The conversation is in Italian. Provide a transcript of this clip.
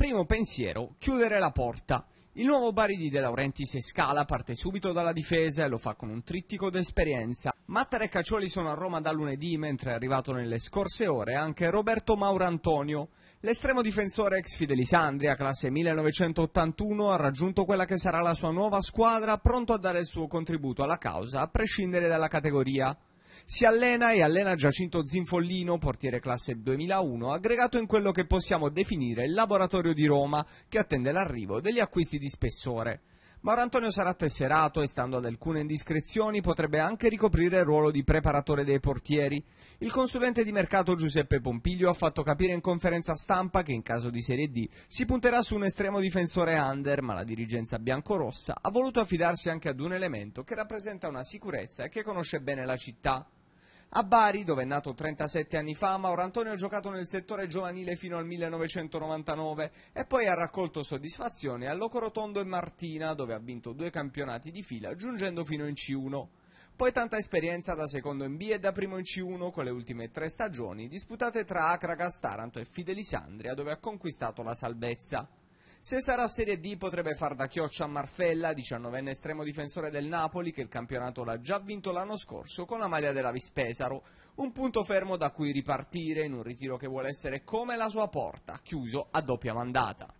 Primo pensiero, chiudere la porta. Il nuovo Bari di De Laurenti se scala, parte subito dalla difesa e lo fa con un trittico d'esperienza. Mattare e Caccioli sono a Roma da lunedì, mentre è arrivato nelle scorse ore anche Roberto Maurantonio. L'estremo difensore ex Fidelisandria, classe 1981, ha raggiunto quella che sarà la sua nuova squadra, pronto a dare il suo contributo alla causa, a prescindere dalla categoria. Si allena e allena Giacinto Zinfollino, portiere classe 2001, aggregato in quello che possiamo definire il laboratorio di Roma, che attende l'arrivo degli acquisti di spessore. Mauro Antonio sarà tesserato e, stando ad alcune indiscrezioni, potrebbe anche ricoprire il ruolo di preparatore dei portieri. Il consulente di mercato Giuseppe Pompiglio ha fatto capire in conferenza stampa che in caso di Serie D si punterà su un estremo difensore under, ma la dirigenza biancorossa ha voluto affidarsi anche ad un elemento che rappresenta una sicurezza e che conosce bene la città. A Bari, dove è nato 37 anni fa, Mauro Antonio ha giocato nel settore giovanile fino al 1999 e poi ha raccolto soddisfazione a Locorotondo e Martina, dove ha vinto due campionati di fila, giungendo fino in C1. Poi tanta esperienza da secondo in B e da primo in C1 con le ultime tre stagioni disputate tra Acragas, Taranto e Fidelisandria, dove ha conquistato la salvezza. Se sarà Serie D potrebbe far da chioccia a Marfella, 19enne estremo difensore del Napoli, che il campionato l'ha già vinto l'anno scorso con la maglia della Vispesaro. Un punto fermo da cui ripartire in un ritiro che vuole essere come la sua porta, chiuso a doppia mandata.